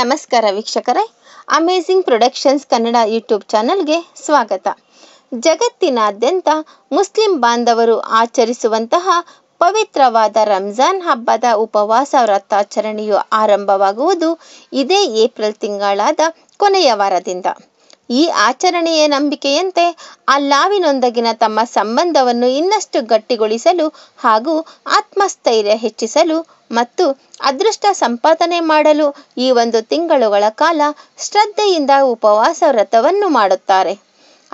ನಮಸ್ಕಾರ ವೀಕ್ಷಕರೇ amazing productions Kannada YouTube ಚಾನಲ್ಗೆ ಸ್ವಾಗತ ಜಗತ್ತಿನಾದ್ಯಂತ ಮುಸ್ಲಿಂ ಬಾಂಧವರು ಆಚರಿಸುವಂತಹ ಪವಿತ್ರವಾದ ರಂಜಾನ್ ಹಬ್ಬದ ಉಪವಾಸ ವ್ರತಾಚರಣೆಯು ಆರಂಭವಾಗುವುದು ಇದೇ ಏಪ್ರಿಲ್ ತಿಂಗಳಾದ ಕೊನೆಯ ವಾರದಿಂದ ಈ ಆಚರಣೆಯ ನಂಬಿಕೆಯಂತೆ ಅಲ್ಲಾವಿನೊಂದಿಗಿನ ತಮ್ಮ ಸಂಬಂಧವನ್ನು ಇನ್ನಷ್ಟು ಗಟ್ಟಿಗೊಳಿಸಲು ಹಾಗೂ ಆತ್ಮಸ್ಥೈರ್ಯ ಹೆಚ್ಚಿಸಲು ಮತ್ತು ಅದೃಷ್ಟ ಸಂಪಾದನೆ ಮಾಡಲು ಈ ಒಂದು ತಿಂಗಳುಗಳ ಕಾಲ ಶ್ರದ್ಧೆಯಿಂದ ಉಪವಾಸ ವ್ರತವನ್ನು ಮಾಡುತ್ತಾರೆ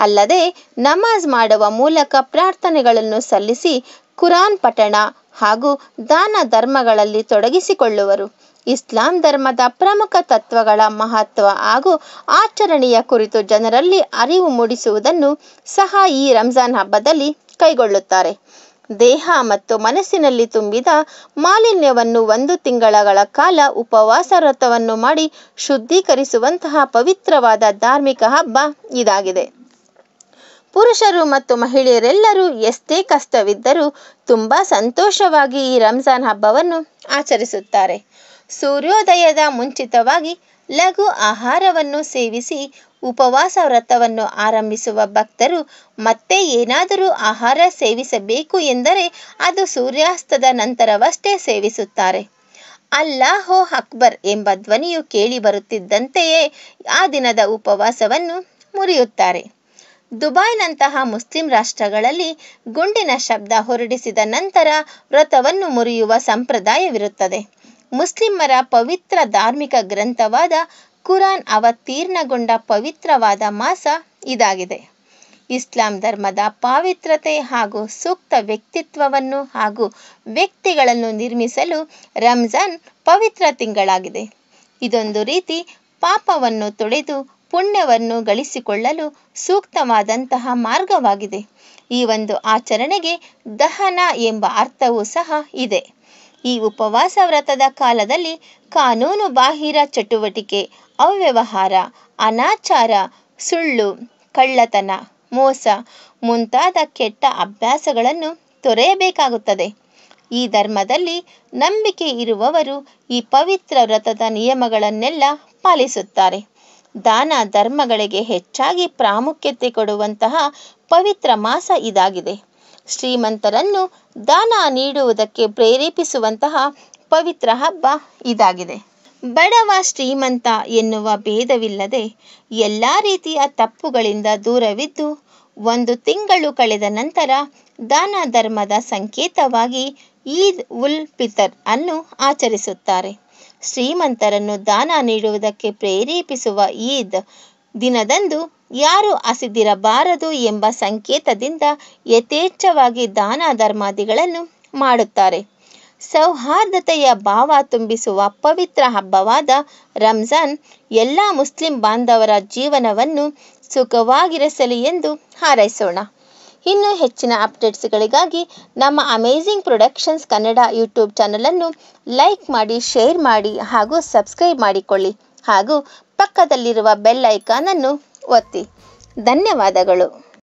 ಅಲ್ಲದೆ ನಮಾಜ್ ಮಾಡುವ ಮೂಲಕ ಪ್ರಾರ್ಥನೆಗಳನ್ನು ಸಲ್ಲಿಸಿ ಕುರಾನ್ ಪಠಣ ಹಾಗೂ ದಾನ ಧರ್ಮಗಳಲ್ಲಿ ತೊಡಗಿಸಿಕೊಳ್ಳುವರು ಇಸ್ಲಾಂ ಧರ್ಮದ ಪ್ರಮುಖ ತತ್ವಗಳ ಮಹತ್ವ ಹಾಗೂ ಆಚರಣೆಯ ಕುರಿತು ಜನರಲ್ಲಿ ಅರಿವು ಮೂಡಿಸುವುದನ್ನು ಸಹ ಈ ರಂಜಾನ್ ಹಬ್ಬದಲ್ಲಿ ಕೈಗೊಳ್ಳುತ್ತಾರೆ ದೇಹ ಮತ್ತು ಮನಸ್ಸಿನಲ್ಲಿ ತುಂಬಿದ ಮಾಲಿನ್ಯವನ್ನು ಒಂದು ತಿಂಗಳಗಳ ಕಾಲ ಉಪವಾಸ ವ್ರತವನ್ನು ಮಾಡಿ ಶುದ್ಧೀಕರಿಸುವಂತಹ ಪವಿತ್ರವಾದ ಧಾರ್ಮಿಕ ಹಬ್ಬ ಇದಾಗಿದೆ ಪುರುಷರು ಮತ್ತು ಮಹಿಳೆಯರೆಲ್ಲರೂ ಎಷ್ಟೇ ಕಷ್ಟವಿದ್ದರೂ ತುಂಬ ಸಂತೋಷವಾಗಿ ಈ ರಂಜಾನ್ ಹಬ್ಬವನ್ನು ಆಚರಿಸುತ್ತಾರೆ ಸೂರ್ಯೋದಯದ ಮುಂಚಿತವಾಗಿ ಲಘು ಆಹಾರವನ್ನು ಸೇವಿಸಿ ಉಪವಾಸ ವ್ರತವನ್ನು ಆರಂಭಿಸುವ ಭಕ್ತರು ಮತ್ತೆ ಏನಾದರೂ ಆಹಾರ ಸೇವಿಸಬೇಕು ಎಂದರೆ ಅದು ಸೂರ್ಯಾಸ್ತದ ನಂತರವಷ್ಟೇ ಸೇವಿಸುತ್ತಾರೆ ಅಲ್ಲಾಹೋ ಅಕ್ಬರ್ ಎಂಬ ಧ್ವನಿಯು ಕೇಳಿ ಬರುತ್ತಿದ್ದಂತೆಯೇ ಆ ದಿನದ ಉಪವಾಸವನ್ನು ಮುರಿಯುತ್ತಾರೆ ದುಬೈನಂತಹ ಮುಸ್ಲಿಂ ರಾಷ್ಟ್ರಗಳಲ್ಲಿ ಗುಂಡಿನ ಶಬ್ದ ಹೊರಡಿಸಿದ ನಂತರ ವ್ರತವನ್ನು ಮುರಿಯುವ ಸಂಪ್ರದಾಯವಿರುತ್ತದೆ ಮುಸ್ಲಿಮರ ಪವಿತ್ರ ಧಾರ್ಮಿಕ ಗ್ರಂಥವಾದ ಕುರಾನ್ ಅವತೀರ್ಣಗೊಂಡ ಪವಿತ್ರವಾದ ಮಾಸ ಇದಾಗಿದೆ ಇಸ್ಲಾಂ ಧರ್ಮದ ಪಾವಿತ್ರತೆ ಹಾಗೂ ಸೂಕ್ತ ವ್ಯಕ್ತಿತ್ವವನ್ನು ಹಾಗೂ ವ್ಯಕ್ತಿಗಳನ್ನು ನಿರ್ಮಿಸಲು ರಂಜಾನ್ ಪವಿತ್ರ ತಿಂಗಳಾಗಿದೆ ಇದೊಂದು ರೀತಿ ಪಾಪವನ್ನು ತೊಡೆದು ಪುಣ್ಯವನ್ನು ಗಳಿಸಿಕೊಳ್ಳಲು ಸೂಕ್ತವಾದಂತಹ ಮಾರ್ಗವಾಗಿದೆ ಈ ಒಂದು ಆಚರಣೆಗೆ ದಹನ ಎಂಬ ಅರ್ಥವೂ ಸಹ ಇದೆ ಈ ಉಪವಾಸ ವ್ರತದ ಕಾಲದಲ್ಲಿ ಕಾನೂನು ಬಾಹಿರ ಚಟುವಟಿಕೆ ಅವ್ಯವಹಾರ ಅನಾಚಾರ ಸುಳ್ಳು ಕಳ್ಳತನ ಮೋಸ ಮುಂತಾದ ಕೆಟ್ಟ ಅಭ್ಯಾಸಗಳನ್ನು ತೊರೆಯಬೇಕಾಗುತ್ತದೆ ಈ ಧರ್ಮದಲ್ಲಿ ನಂಬಿಕೆ ಇರುವವರು ಈ ಪವಿತ್ರ ವ್ರತದ ನಿಯಮಗಳನ್ನೆಲ್ಲ ಪಾಲಿಸುತ್ತಾರೆ ದಾನ ಧರ್ಮಗಳಿಗೆ ಹೆಚ್ಚಾಗಿ ಪ್ರಾಮುಖ್ಯತೆ ಕೊಡುವಂತಹ ಪವಿತ್ರ ಮಾಸ ಇದಾಗಿದೆ ಶ್ರೀಮಂತರನ್ನು ದಾನ ನೀಡುವುದಕ್ಕೆ ಪ್ರೇರೇಪಿಸುವಂತಹ ಪವಿತ್ರ ಹಬ್ಬ ಇದಾಗಿದೆ ಬಡವ ಶ್ರೀಮಂತ ಎನ್ನುವ ಭೇದವಿಲ್ಲದೆ ಎಲ್ಲ ರೀತಿಯ ತಪ್ಪುಗಳಿಂದ ದೂರವಿದ್ದು ಒಂದು ತಿಂಗಳು ಕಳೆದ ನಂತರ ದಾನ ಧರ್ಮದ ಸಂಕೇತವಾಗಿ ಈದ್ ಉಲ್ ಪಿತರ್ ಅನ್ನು ಆಚರಿಸುತ್ತಾರೆ ಶ್ರೀಮಂತರನ್ನು ದಾನ ನೀಡುವುದಕ್ಕೆ ಪ್ರೇರೇಪಿಸುವ ಈದ್ ದಿನದಂದು ಯಾರು ಹಸಿದಿರಬಾರದು ಎಂಬ ಸಂಕೇತದಿಂದ ಯಥೇಚ್ಛವಾಗಿ ದಾನ ಧರ್ಮಾದಿಗಳನ್ನು ಮಾಡುತ್ತಾರೆ ಸೌಹಾರ್ದತೆಯ ಭಾವ ತುಂಬಿಸುವ ಪವಿತ್ರ ಹಬ್ಬವಾದ ರಂಜಾನ್ ಎಲ್ಲ ಮುಸ್ಲಿಂ ಬಾಂಧವರ ಜೀವನವನ್ನು ಸುಖವಾಗಿರಿಸಲಿ ಎಂದು ಹಾರೈಸೋಣ ಇನ್ನು ಹೆಚ್ಚಿನ ಅಪ್ಡೇಟ್ಸ್ಗಳಿಗಾಗಿ ನಮ್ಮ ಅಮೇಝಿಂಗ್ ಪ್ರೊಡಕ್ಷನ್ಸ್ ಕನ್ನಡ ಯೂಟ್ಯೂಬ್ ಚಾನಲನ್ನು ಲೈಕ್ ಮಾಡಿ ಶೇರ್ ಮಾಡಿ ಹಾಗೂ ಸಬ್ಸ್ಕ್ರೈಬ್ ಮಾಡಿಕೊಳ್ಳಿ ಹಾಗೂ ಪಕ್ಕದಲ್ಲಿರುವ ಬೆಲ್ ಐಕಾನನ್ನು ಒತ್ತಿ ಧನ್ಯವಾದಗಳು